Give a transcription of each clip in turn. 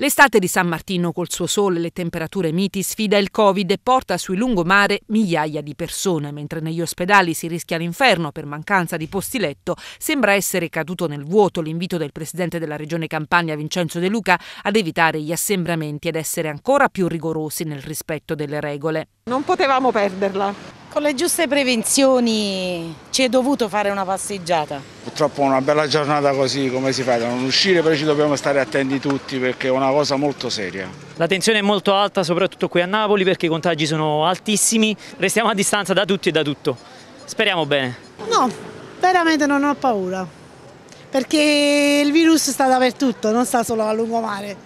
L'estate di San Martino col suo sole e le temperature miti sfida il Covid e porta sui lungomare migliaia di persone, mentre negli ospedali si rischia l'inferno per mancanza di posti letto, sembra essere caduto nel vuoto l'invito del presidente della Regione Campania Vincenzo De Luca ad evitare gli assembramenti ed essere ancora più rigorosi nel rispetto delle regole. Non potevamo perderla. Con le giuste prevenzioni ci è dovuto fare una passeggiata. Purtroppo una bella giornata così come si fa da non uscire, però ci dobbiamo stare attenti tutti perché è una cosa molto seria. La tensione è molto alta soprattutto qui a Napoli perché i contagi sono altissimi, restiamo a distanza da tutti e da tutto. Speriamo bene. No, veramente non ho paura perché il virus sta dappertutto, non sta solo a lungomare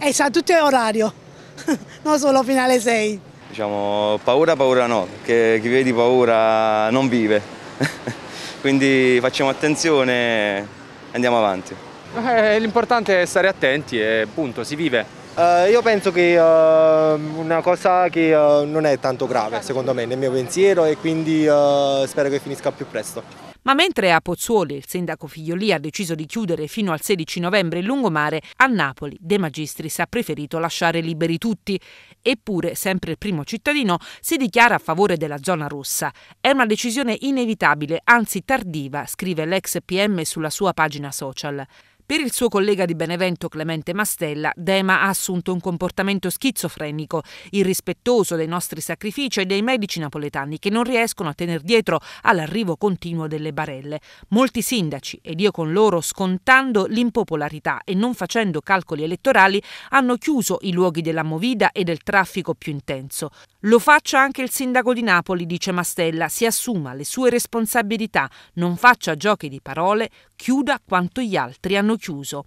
e sa tutto orario, non solo fino alle 6. Diciamo, paura, paura no, perché chi vedi paura non vive. Quindi facciamo attenzione e andiamo avanti. Eh, l'importante è stare attenti e punto, si vive. Uh, io penso che uh, una cosa che uh, non è tanto grave secondo me nel mio pensiero e quindi spero che finisca più presto. Ma mentre a Pozzuoli il sindaco Figlioli ha deciso di chiudere fino al 16 novembre il lungomare, a Napoli De Magistris ha preferito lasciare liberi tutti. Eppure, sempre il primo cittadino si dichiara a favore della zona rossa. È una decisione inevitabile, anzi tardiva, scrive l'ex PM sulla sua pagina social. Per il suo collega di Benevento Clemente Mastella, Dema ha assunto un comportamento schizofrenico, irrispettoso dei nostri sacrifici e dei medici napoletani che non riescono a tenere dietro all'arrivo continuo delle barelle. Molti sindaci, ed io con loro, scontando l'impopolarità e non facendo calcoli elettorali, hanno chiuso i luoghi della movida e del traffico più intenso. Lo faccia anche il sindaco di Napoli, dice Mastella, si assuma le sue responsabilità, non faccia giochi di parole, chiuda quanto gli altri hanno hanno chiuso